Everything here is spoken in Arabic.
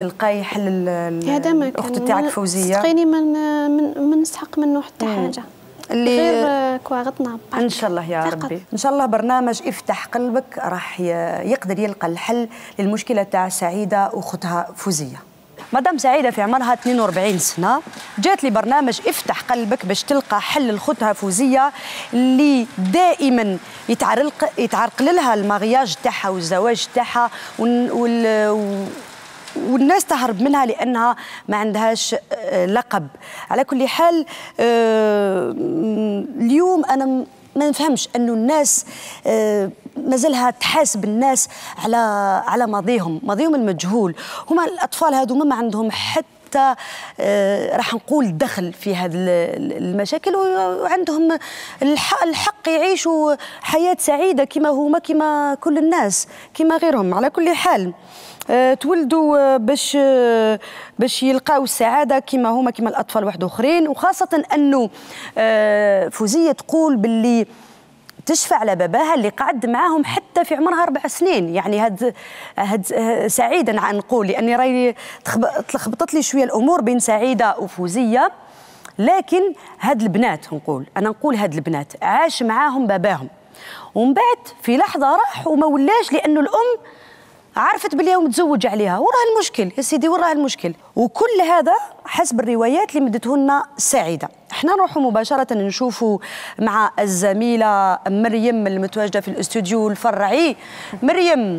تلقاي حل الاخت تاعك فوزيه تلقيني من من من نسحق منه حتى حاجه اللي غير آه، كواغطنا ان شاء الله يا فقط. ربي ان شاء الله برنامج افتح قلبك راح يقدر يلقى الحل للمشكله تاع سعيده واختها فوزيه مدام سعيدة في عمرها 42 سنة جات لي برنامج افتح قلبك باش تلقى حل لخوتها فوزية اللي دائما يتعرق يتعرقل لها المغياج تاعها والزواج تاعها وال... والناس تهرب منها لانها ما عندهاش آه، لقب على كل حال آه، اليوم انا ما نفهمش انه الناس آه، مازالها تحاسب الناس على على ماضيهم ماضيهم المجهول هما الاطفال هذو ما عندهم حتى حتى آه، راح نقول دخل في هذه المشاكل وعندهم الحق يعيشوا حياه سعيده كما هما كما كل الناس كما غيرهم على كل حال آه، تولدوا باش باش يلقاو السعاده كما هما كما الاطفال واحد اخرين وخاصه انه آه، فوزيه تقول باللي تشفع باباها اللي قعد معاهم حتى في عمرها أربع سنين يعني هاد, هاد سعيدا عن نقول لأني راي تلخبطت لي شوية الأمور بين سعيدة وفوزية لكن هاد البنات نقول أنا نقول هاد البنات عاش معاهم باباهم ومن بعد في لحظة راح وما ولاش لأنه الأم عرفت بلي هو متزوج عليها وراه المشكل يا سيدي وراه المشكل وكل هذا حسب الروايات اللي مدته لنا سعيده احنا نروح مباشرة نشوفوا مع الزميلة مريم المتواجدة في الاستوديو الفرعي مريم